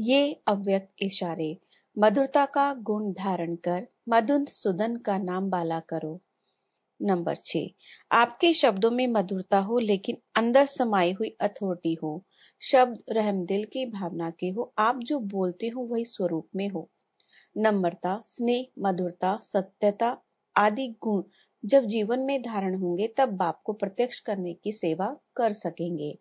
ये अव्यक्त इशारे मधुरता का गुण धारण कर मधुन सुदन का नाम बाला करो नंबर छ आपके शब्दों में मधुरता हो लेकिन अंदर समाई हुई अथॉरिटी हो शब्द रहमदिल की भावना के हो आप जो बोलते हो वही स्वरूप में हो नम्रता स्नेह मधुरता सत्यता आदि गुण जब जीवन में धारण होंगे तब बाप को प्रत्यक्ष करने की सेवा कर सकेंगे